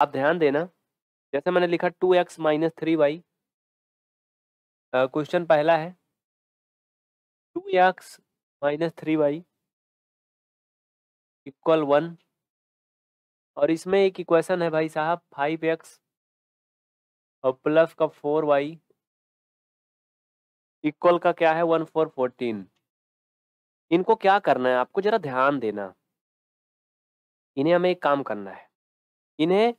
आप ध्यान देना जैसे मैंने लिखा two x minus three y question पहला है two x minus three y equal one और इसमें एक इक्वेशन है भाई साहब फाइव एक्स और प्लस का फोर वाई इक्वल का क्या है वन फोर फोर्टीन इनको क्या करना है आपको जरा ध्यान देना इन्हें हमें एक काम करना है इन्हें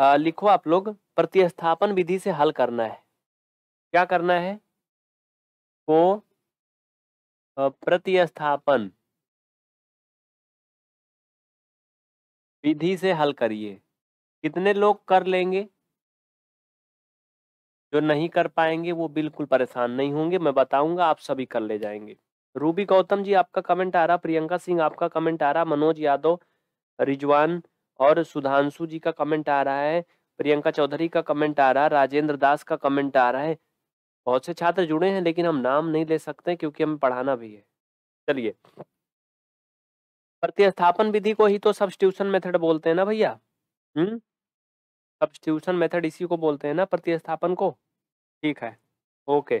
लिखो आप लोग प्रतिस्थापन विधि से हल करना है क्या करना है को प्रतिस्थापन विधि से हल करिए कितने लोग कर लेंगे जो नहीं कर पाएंगे वो बिल्कुल परेशान नहीं होंगे मैं बताऊंगा आप सभी कर ले जाएंगे रूबी गौतम जी आपका कमेंट आ रहा प्रियंका सिंह आपका कमेंट आ रहा मनोज यादव रिजवान और सुधांशु जी का कमेंट आ रहा है प्रियंका चौधरी का कमेंट आ रहा है राजेंद्र दास का कमेंट आ रहा है बहुत से छात्र जुड़े हैं लेकिन हम नाम नहीं ले सकते क्योंकि हमें पढ़ाना भी है चलिए प्रतिस्थापन विधि को ही तो सब्सटीट्यूशन मेथड बोलते हैं ना भैया हम्म सब्सटीट्यूशन मेथड इसी को बोलते हैं ना प्रतिस्थापन को ठीक है ओके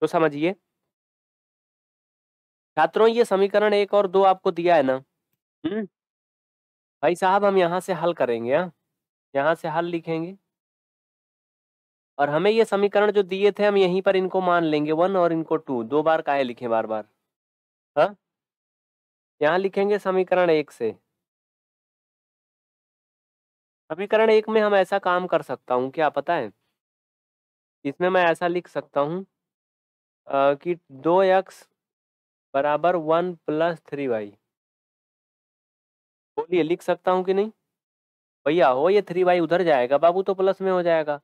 तो समझिए छात्रों ये समीकरण एक और दो आपको दिया है ना हम्म भाई साहब हम यहाँ से हल करेंगे यहाँ यहाँ से हल लिखेंगे और हमें ये समीकरण जो दिए थे हम यहीं पर इनको मान लेंगे वन और इनको टू दो बार काहे लिखे बार बार हाँ यहाँ लिखेंगे समीकरण एक से समीकरण एक में हम ऐसा काम कर सकता हूँ क्या पता है इसमें मैं ऐसा लिख सकता हूँ कि दो एक्स बराबर वन प्लस थ्री वाई बोलिए लिख सकता हूँ कि नहीं भैया हो ये थ्री वाई उधर जाएगा बाबू तो प्लस में हो जाएगा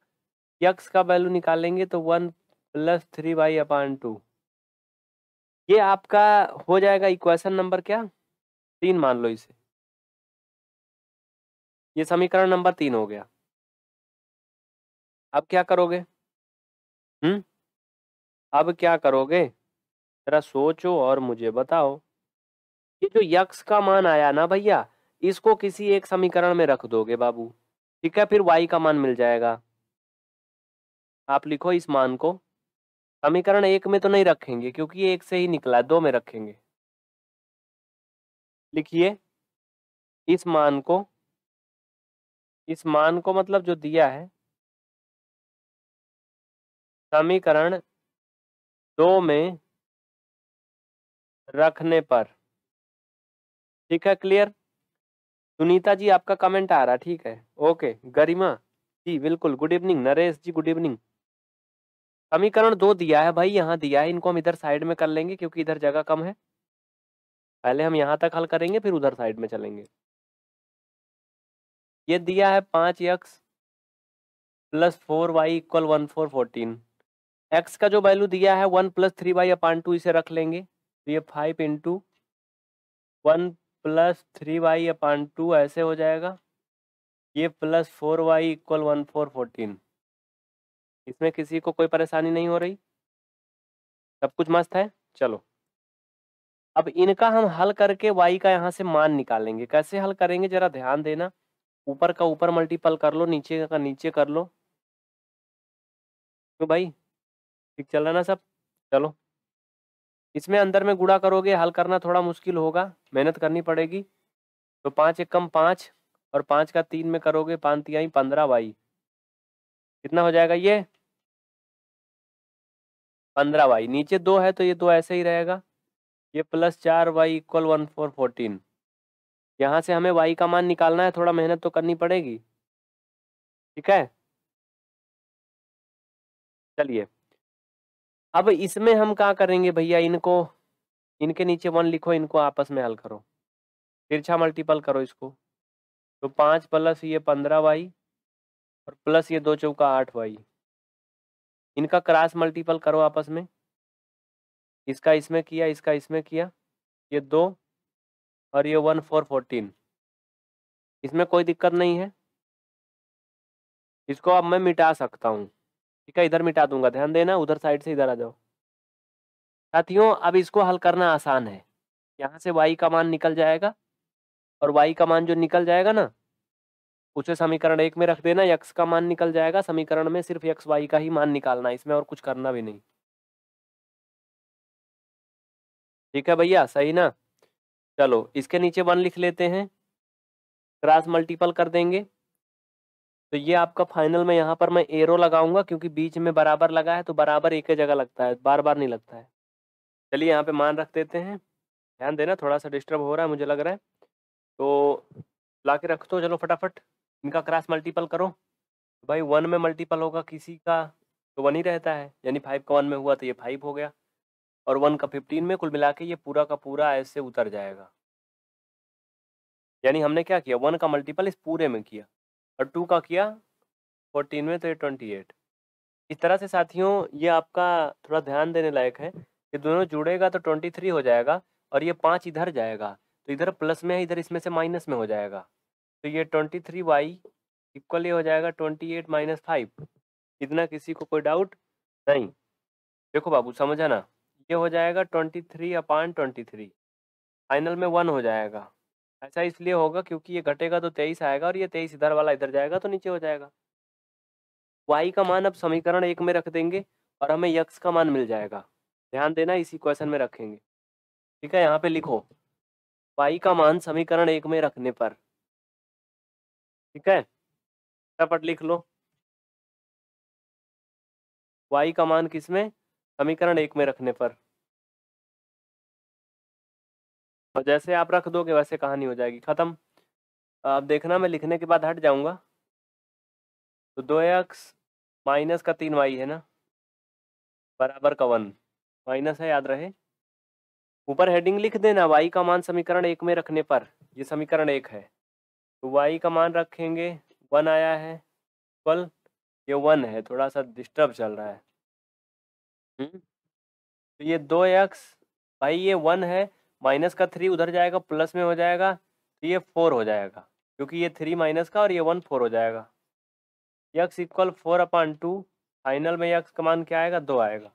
यक्स का वैल्यू निकालेंगे तो one plus three y upon two ये आपका हो जाएगा इक्वेशन नंबर क्या तीन मान लो इसे ये समीकरण नंबर तीन हो गया अब क्या करोगे हम्म अब क्या करोगे जरा सोचो और मुझे बताओ ये जो यक्स का मान आया ना भैया इसको किसी एक समीकरण में रख दोगे बाबू ठीक है फिर y का मान मिल जाएगा आप लिखो इस मान को समीकरण एक में तो नहीं रखेंगे क्योंकि एक से ही निकला दो में रखेंगे लिखिए इस मान को इस मान को मतलब जो दिया है समीकरण दो में रखने पर ठीक है क्लियर सुनीता जी आपका कमेंट आ रहा ठीक है ओके गरिमा जी बिल्कुल good evening Naresh ji good evening समीकरण दो दिया है भाई यहाँ दिया है इनको हम इधर साइड में कर लेंगे क्योंकि इधर जगह कम है पहले हम यहाँ तक हल करेंगे फिर उधर साइड में चलेंगे ये दिया है पाँच x plus four y equal one four fourteen x का जो वैल्यू दिया है one plus three y upon two इसे रख लेंगे तो ये five into one plus three y upon two ऐसे हो जाएगा ये plus four y equal one four fourteen इसमें किसी को कोई परेशानी नहीं हो रही सब कुछ मस्त है चलो अब इनका हम हल करके y का यहाँ से मान निकालेंगे कैसे हल करेंगे जरा ध्यान देना ऊपर का ऊपर मल्टीपल कर लो नीचे का नीचे कर लो तो भाई ठीक चल रहा ना सब चलो इसमें अंदर में गुड़ा करोगे हल करना थोड़ा मुश्किल होगा मेहनत करनी पड़ेगी तो पाँच एक कम पाँच और पाँच का तीन में करोगे पाँच तियाई पंद्रह वाई कितना हो जाएगा ये पंद्रह वाई नीचे दो है तो ये दो ऐसे ही रहेगा ये प्लस चार y equal one four fourteen यहाँ से हमें वाई का मान निकालना है थोड़ा मेहनत तो करनी पड़ेगी ठीक है चलिए अब इसमें हम क्या करेंगे भैया इनको इनके नीचे वन लिखो इनको आपस में हल करो तिरछा मल्टीपल करो इसको तो पाँच प्लस ये पंद्रह वाई और प्लस ये दो चौका आठ वाई इनका क्रॉस मल्टीपल करो आपस में इसका इसमें किया इसका इसमें किया ये दो और ये वन फोर फोर्टीन इसमें कोई दिक्कत नहीं है इसको अब मैं मिटा सकता हूँ ठीक है इधर मिटा दूंगा ध्यान देना उधर साइड से इधर आ जाओ साथियों अब इसको हल करना आसान है यहाँ से वाई का मान निकल जाएगा और वाई का मान जो निकल जाएगा ना उसे समीकरण एक में रख देना यक्स का मान निकल जाएगा समीकरण में सिर्फ यक्स वाई का ही मान निकालना इसमें और कुछ करना भी नहीं ठीक है भैया सही ना चलो इसके नीचे वन लिख लेते हैं क्रॉस मल्टीपल कर देंगे तो ये आपका फाइनल में यहाँ पर मैं एरो लगाऊंगा क्योंकि बीच में बराबर लगा है तो बराबर एक ही जगह लगता है बार बार नहीं लगता है चलिए यहाँ पे मान रख देते हैं ध्यान देना थोड़ा सा डिस्टर्ब हो रहा है मुझे लग रहा है तो ला के रख दो चलो फटाफट इनका क्रॉस मल्टीपल करो भाई वन में मल्टीपल होगा किसी का तो वन ही रहता है यानी फाइव का वन में हुआ तो ये फाइव हो गया और वन का फिफ्टीन में कुल मिला के ये पूरा का पूरा ऐसे उतर जाएगा यानी हमने क्या किया वन का मल्टीपल इस पूरे में किया और टू का किया फोर्टीन में तो ये ट्वेंटी एट इस तरह से साथियों ये आपका थोड़ा ध्यान देने लायक है कि दोनों जुड़ेगा तो ट्वेंटी थ्री हो जाएगा और ये पाँच इधर जाएगा तो इधर प्लस में है इधर इसमें से माइनस में हो जाएगा तो ये ट्वेंटी थ्री वाई इक्वल ये हो जाएगा ट्वेंटी एट माइनस फाइव इतना किसी को कोई डाउट नहीं देखो बाबू समझा ना ये हो जाएगा twenty three upon twenty three final में वन हो जाएगा ऐसा इसलिए होगा क्योंकि ये घटेगा तो तेईस आएगा और ये तेईस इधर वाला इधर जाएगा तो नीचे हो जाएगा वाई का मान अब समीकरण एक में रख देंगे और हमें यक्स का मान मिल जाएगा ध्यान देना इसी क्वेश्चन में रखेंगे ठीक है यहाँ पे लिखो वाई का मान समीकरण एक में रखने पर ठीक है फटाफट लिख लो वाई का मान किसमें समीकरण एक में रखने पर और जैसे आप रख दोगे वैसे कहानी हो जाएगी ख़त्म आप देखना मैं लिखने के बाद हट जाऊंगा तो दो एक्स माइनस का तीन वाई है ना बराबर का वन माइनस है याद रहे ऊपर हेडिंग लिख देना वाई का मान समीकरण एक में रखने पर ये समीकरण एक है तो वाई का मान रखेंगे वन आया है इक्वल ये वन है थोड़ा सा डिस्टर्ब चल रहा है हुँ? हम्म। तो ये दो एक्स भाई ये वन है माइनस का थ्री उधर जाएगा प्लस में हो जाएगा तो ये फोर हो जाएगा क्योंकि ये थ्री माइनस का और ये वन फोर हो जाएगा x equal four upon two final में यक्स का मान क्या आएगा दो आएगा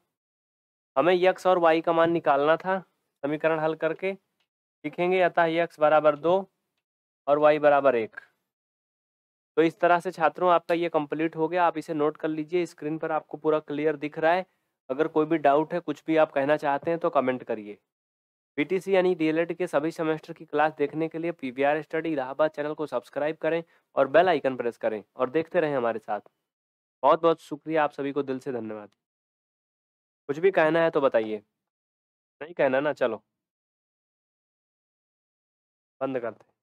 हमें यक्स और वाई का मान निकालना था समीकरण हल करके लिखेंगे अतः यक्स बराबर दो और वाई बराबर एक तो इस तरह से छात्रों आपका ये कंप्लीट हो गया आप इसे नोट कर लीजिए स्क्रीन पर आपको पूरा क्लियर दिख रहा है अगर कोई भी डाउट है कुछ भी आप कहना चाहते हैं तो कमेंट करिए बीटीसी यानी डीएलएड के सभी सेमेस्टर की क्लास देखने के लिए पीवीआर स्टडी इलाहाबाद चैनल को सब्सक्राइब करें और बेल आइकन प्रेस करें और देखते रहें हमारे साथ बहुत बहुत शुक्रिया आप सभी को दिल से धन्यवाद कुछ भी कहना है तो बताइए नहीं कहना ना चलो बंद करते